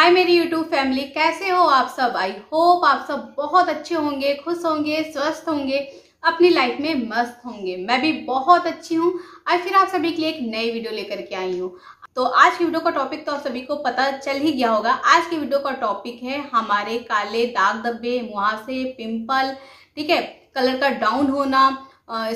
हाय मेरी YouTube family कैसे हो आप सब आई होप आप सब बहुत अच्छे होंगे खुश होंगे स्वस्थ होंगे अपनी लाइफ में मस्त होंगे मैं भी बहुत अच्छी हूँ आज फिर आप सभी के लिए एक नई वीडियो लेकर के आई हूँ तो आज की वीडियो का टॉपिक तो आप सभी को पता चल ही गया होगा आज की वीडियो का टॉपिक है हमारे काले दाग धब्बे मुहासे पिम्पल ठीक है कलर का डाउन होना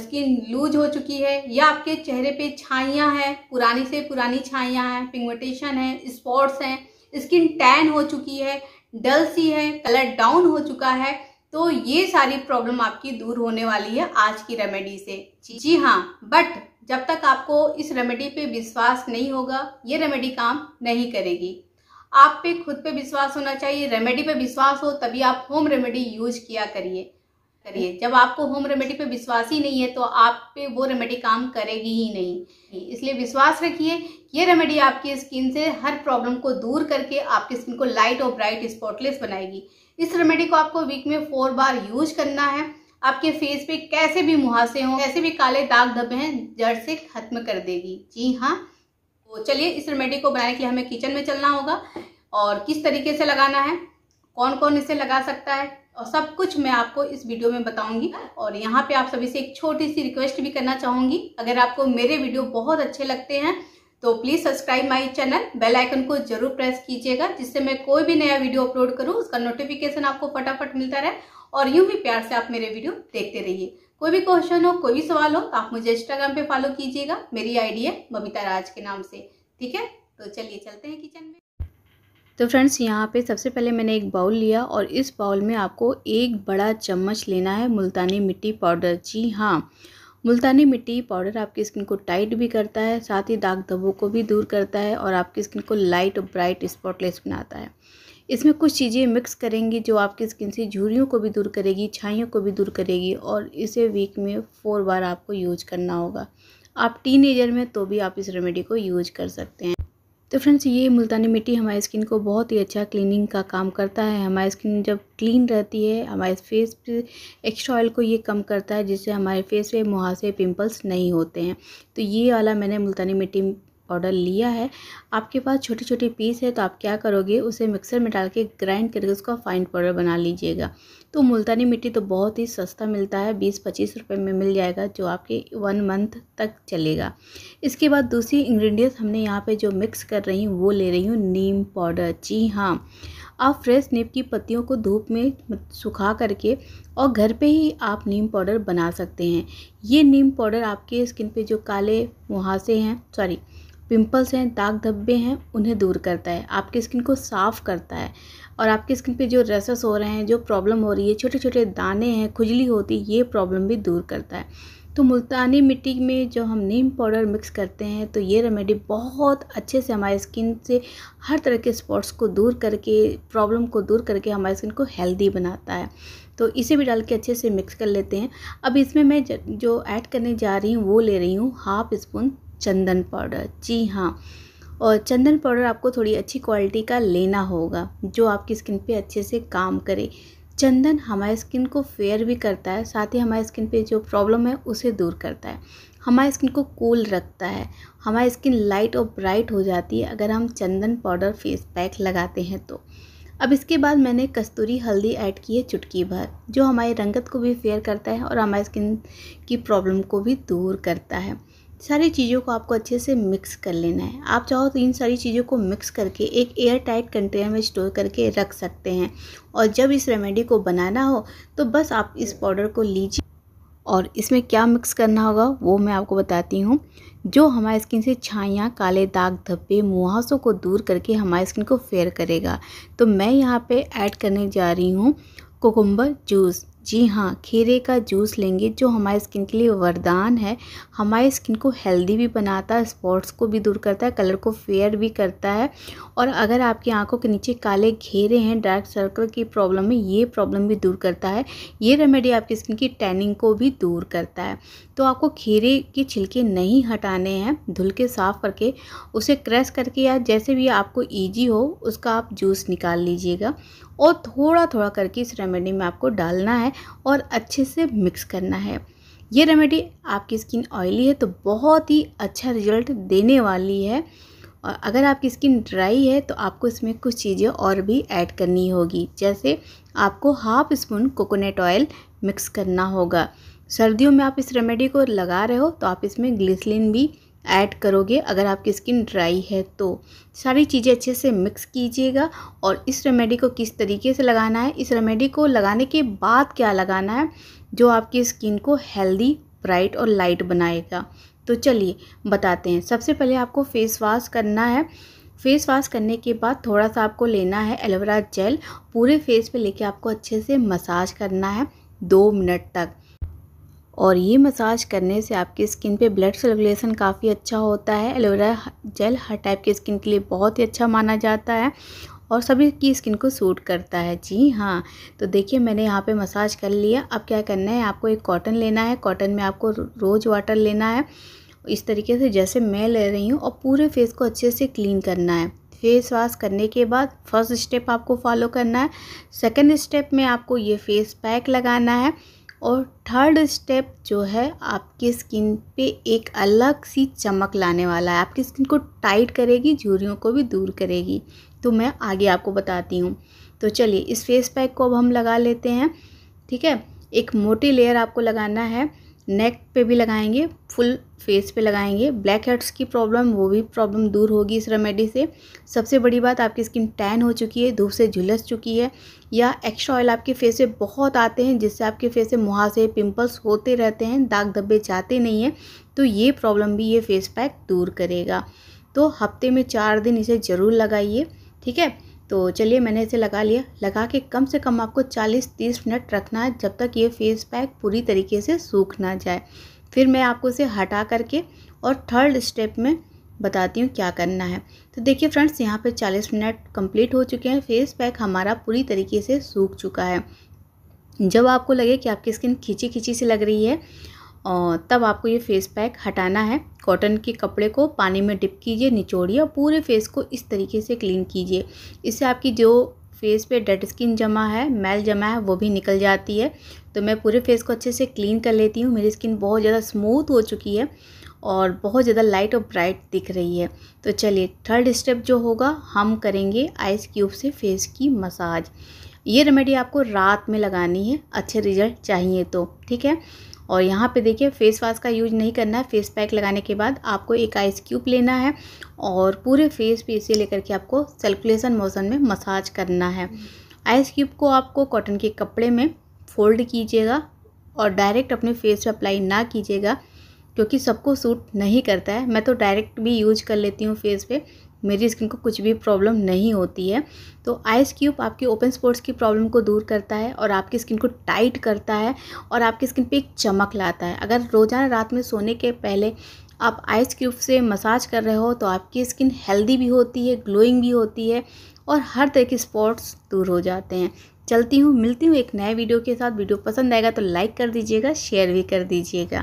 स्किन लूज हो चुकी है या आपके चेहरे पे छाइयाँ हैं पुरानी से पुरानी छाइयाँ हैं पिगमेंटेशन है स्पॉट्स हैं स्किन टैन हो चुकी है डल सी है कलर डाउन हो चुका है तो ये सारी प्रॉब्लम आपकी दूर होने वाली है आज की रेमेडी से जी, जी हाँ बट जब तक आपको इस रेमेडी पे विश्वास नहीं होगा ये रेमेडी काम नहीं करेगी आप पे खुद पे विश्वास होना चाहिए रेमेडी पे विश्वास हो तभी आप होम रेमेडी यूज किया करिए करिए जब आपको होम रेमेडी पे विश्वास ही नहीं है तो आप पे वो रेमेडी काम करेगी ही नहीं इसलिए विश्वास रखिए ये रेमेडी आपकी स्किन से हर प्रॉब्लम को दूर करके आपकी स्किन को लाइट और ब्राइट स्पॉटलेस बनाएगी इस रेमेडी को आपको वीक में फोर बार यूज करना है आपके फेस पे कैसे भी मुहासे हों कैसे भी काले दाग धब्बे हैं जड़ से खत्म कर देगी जी हाँ तो चलिए इस रेमेडी को बनाने के लिए हमें किचन में चलना होगा और किस तरीके से लगाना है कौन कौन इसे लगा सकता है और सब कुछ मैं आपको इस वीडियो में बताऊंगी और यहाँ पे आप सभी से एक छोटी सी रिक्वेस्ट भी करना चाहूंगी अगर आपको मेरे वीडियो बहुत अच्छे लगते हैं तो please subscribe my channel bell icon को जरूर प्रेस कीजिएगा जिससे मैं कोई भी नया वीडियो अपलोड करूँ उसका नोटिफिकेशन आपको फटाफट मिलता रहे और यूं भी प्यार से आप मेरे वीडियो देखते रहिए कोई भी क्वेश्चन हो कोई भी सवाल हो तो आप मुझे इंस्टाग्राम पे फॉलो कीजिएगा मेरी आईडी है बबीता राज के नाम से ठीक है तो चलिए चलते हैं किचन में तो फ्रेंड्स यहाँ पे सबसे पहले मैंने एक बाउल लिया और इस बाउल में आपको एक बड़ा चम्मच लेना है मुल्तानी मिट्टी पाउडर जी हाँ मुल्तानी मिट्टी पाउडर आपकी स्किन को टाइट भी करता है साथ ही दाग धब्बों को भी दूर करता है और आपकी स्किन को लाइट और ब्राइट स्पॉटलेस बनाता है इसमें कुछ चीज़ें मिक्स करेंगी जो आपकी स्किन से झुरियों को भी दूर करेगी छाइयों को भी दूर करेगी और इसे वीक में फोर बार आपको यूज करना होगा आप टीन एजर में तो भी आप इस रेमेडी को यूज कर सकते हैं तो फ्रेंड्स ये मुल्तानी मिट्टी हमारी स्किन को बहुत ही अच्छा क्लीनिंग का काम करता है हमारी स्किन जब क्लीन रहती है हमारे फेस पे एक्स्ट्रा ऑयल को ये कम करता है जिससे हमारे फेस पे मुहासे पिंपल्स नहीं होते हैं तो ये वाला मैंने मुल्तानी मिट्टी ऑर्डर लिया है आपके पास छोटे छोटे पीस है तो आप क्या करोगे उसे मिक्सर में डाल के ग्राइंड करके उसका फाइन पाउडर बना लीजिएगा तो मुल्तानी मिट्टी तो बहुत ही सस्ता मिलता है बीस पच्चीस रुपये में मिल जाएगा जो आपके वन मंथ तक चलेगा इसके बाद दूसरी इंग्रेडिएंट्स हमने यहाँ पे जो मिक्स कर रही हूँ वो ले रही हूँ नीम पाउडर जी हाँ आप फ्रेश नीम की पत्तियों को धूप में सुखा करके और घर पे ही आप नीम पाउडर बना सकते हैं ये नीम पाउडर आपके स्किन पे जो काले मुहासे हैं सॉरी पिंपल्स हैं दाग धब्बे हैं उन्हें दूर करता है आपकी स्किन को साफ़ करता है और आपकी स्किन पे जो रेसेस हो रहे हैं जो प्रॉब्लम हो रही है छोटे छोटे दाने हैं खुजली होती है ये प्रॉब्लम भी दूर करता है तो मुल्तानी मिट्टी में जो हम नीम पाउडर मिक्स करते हैं तो ये रेमेडी बहुत अच्छे से हमारे स्किन से हर तरह के स्पॉट्स को दूर करके प्रॉब्लम को दूर करके हमारे स्किन को हेल्दी बनाता है तो इसे भी डाल के अच्छे से मिक्स कर लेते हैं अब इसमें मैं जो ऐड करने जा रही हूँ वो ले रही हूँ हाफ स्पून चंदन पाउडर जी हाँ और चंदन पाउडर आपको थोड़ी अच्छी क्वालिटी का लेना होगा जो आपकी स्किन पे अच्छे से काम करे चंदन हमारे स्किन को फेयर भी करता है साथ ही हमारे स्किन पे जो प्रॉब्लम है उसे दूर करता है हमारे स्किन को कूल रखता है हमारी स्किन लाइट और ब्राइट हो जाती है अगर हम चंदन पाउडर फेस पैक लगाते हैं तो अब इसके बाद मैंने कस्तूरी हल्दी ऐड की है चुटकी भर जो हमारी रंगत को भी फेयर करता है और हमारे स्किन की प्रॉब्लम को भी दूर करता है सारी चीज़ों को आपको अच्छे से मिक्स कर लेना है आप चाहो तो इन सारी चीज़ों को मिक्स करके एक एयर टाइट कंटेनर में स्टोर करके रख सकते हैं और जब इस रेमेडी को बनाना हो तो बस आप इस पाउडर को लीजिए और इसमें क्या मिक्स करना होगा वो मैं आपको बताती हूँ जो हमारे स्किन से छाइयाँ काले दाग धब्बे मुहासों को दूर करके हमारे स्किन को फेयर करेगा तो मैं यहाँ पे ऐड करने जा रही हूँ कोकुम्बर जूस जी हाँ खीरे का जूस लेंगे जो हमारे स्किन के लिए वरदान है हमारे स्किन को हेल्दी भी बनाता है स्पॉट्स को भी दूर करता है कलर को फेयर भी करता है और अगर आपकी आंखों के नीचे काले घेरे हैं डार्क सर्कल की प्रॉब्लम है ये प्रॉब्लम भी दूर करता है ये रेमेडी आपकी स्किन की टैनिंग को भी दूर करता है तो आपको खीरे के छिलके नहीं हटाने हैं धुल के साफ़ करके उसे क्रश करके या जैसे भी आपको ईजी हो उसका आप जूस निकाल लीजिएगा और थोड़ा थोड़ा करके इस रेमेडी में आपको डालना है और अच्छे से मिक्स करना है ये रेमेडी आपकी स्किन ऑयली है तो बहुत ही अच्छा रिजल्ट देने वाली है और अगर आपकी स्किन ड्राई है तो आपको इसमें कुछ चीज़ें और भी ऐड करनी होगी जैसे आपको half spoon coconut oil mix करना होगा सर्दियों में आप इस रेमेडी को लगा रहे हो तो आप इसमें ग्लिसलिन भी ऐड करोगे अगर आपकी स्किन ड्राई है तो सारी चीज़ें अच्छे से मिक्स कीजिएगा और इस रेमेडी को किस तरीके से लगाना है इस रेमेडी को लगाने के बाद क्या लगाना है जो आपकी स्किन को हेल्दी ब्राइट और लाइट बनाएगा तो चलिए बताते हैं सबसे पहले आपको फेस वॉश करना है फेस वॉश करने के बाद थोड़ा सा आपको लेना है एलोवेरा जेल पूरे फेस पे लेके आपको अच्छे से मसाज करना है दो मिनट तक और ये मसाज करने से आपकी स्किन पे ब्लड सर्कुलेशन काफ़ी अच्छा होता है एलोवेरा जेल हर टाइप की स्किन के लिए बहुत ही अच्छा माना जाता है और सभी की स्किन को सूट करता है जी हाँ तो देखिए मैंने यहाँ पे मसाज कर लिया अब क्या करना है आपको एक कॉटन लेना है कॉटन में आपको रोज़ वाटर लेना है इस तरीके से जैसे मैं ले रही हूँ और पूरे फेस को अच्छे से क्लीन करना है फेस वाश करने के बाद फर्स्ट स्टेप आपको फॉलो करना है सेकेंड स्टेप में आपको ये फेस पैक लगाना है और थर्ड स्टेप जो है आपकी स्किन पे एक अलग सी चमक लाने वाला है आपकी स्किन को टाइट करेगी झुर्रियों को भी दूर करेगी तो मैं आगे आपको बताती हूँ तो चलिए इस फेस पैक को अब हम लगा लेते हैं ठीक है एक मोटी लेयर आपको लगाना है नेक पे भी लगाएंगे फुल फेस पे लगाएंगे ब्लैक हेड्स की प्रॉब्लम वो भी प्रॉब्लम दूर होगी इस रेमेडी से सबसे बड़ी बात आपकी स्किन टैन हो चुकी है धूप से झुलस चुकी है या एक्स्ट्रा ऑयल आपके फेस पे बहुत आते हैं जिससे आपके फेस से मुहासे पिंपल्स होते रहते हैं दाग धब्बे जाते नहीं हैं तो ये प्रॉब्लम भी ये फेस पैक दूर करेगा तो हफ्ते में चार दिन इसे ज़रूर लगाइए ठीक है तो चलिए मैंने इसे लगा लिया लगा के कम से कम आपको 40-30 मिनट रखना है जब तक ये फेस पैक पूरी तरीके से सूख ना जाए फिर मैं आपको इसे हटा करके और थर्ड स्टेप में बताती हूँ क्या करना है तो देखिए फ्रेंड्स यहाँ पे 40 मिनट कंप्लीट हो चुके हैं फेस पैक हमारा पूरी तरीके से सूख चुका है जब आपको लगे कि आपकी स्किन खींची खींची सी लग रही है तब आपको ये फेस पैक हटाना है कॉटन के कपड़े को पानी में डिप कीजिए निचोड़िए और पूरे फेस को इस तरीके से क्लीन कीजिए इससे आपकी जो फेस पे डेड स्किन जमा है मैल जमा है वो भी निकल जाती है तो मैं पूरे फेस को अच्छे से क्लीन कर लेती हूँ मेरी स्किन बहुत ज़्यादा स्मूथ हो चुकी है और बहुत ज़्यादा लाइट और ब्राइट दिख रही है तो चलिए थर्ड स्टेप जो होगा हम करेंगे आइस क्यूब से फेस की मसाज ये रेमेडी आपको रात में लगानी है अच्छे रिजल्ट चाहिए तो ठीक है और यहाँ पे देखिए फेस वाश का यूज नहीं करना है फेस पैक लगाने के बाद आपको एक आइस क्यूब लेना है और पूरे फेस पे इसे लेकर के आपको सर्कुलेशन मोशन में मसाज करना है आइस क्यूब को आपको कॉटन के कपड़े में फोल्ड कीजिएगा और डायरेक्ट अपने फेस पर अप्लाई ना कीजिएगा क्योंकि सबको सूट नहीं करता है मैं तो डायरेक्ट भी यूज कर लेती हूँ फेस पे मेरी स्किन को कुछ भी प्रॉब्लम नहीं होती है तो आइस क्यूब आपकी ओपन स्पॉट्स की प्रॉब्लम को दूर करता है और आपकी स्किन को टाइट करता है और आपकी स्किन पे एक चमक लाता है अगर रोज़ाना रात में सोने के पहले आप आइस क्यूब से मसाज कर रहे हो तो आपकी स्किन हेल्दी भी होती है ग्लोइंग भी होती है और हर तरह के स्पॉट्स दूर हो जाते हैं चलती हूँ मिलती हूँ एक नए वीडियो के साथ वीडियो पसंद आएगा तो लाइक कर दीजिएगा शेयर भी कर दीजिएगा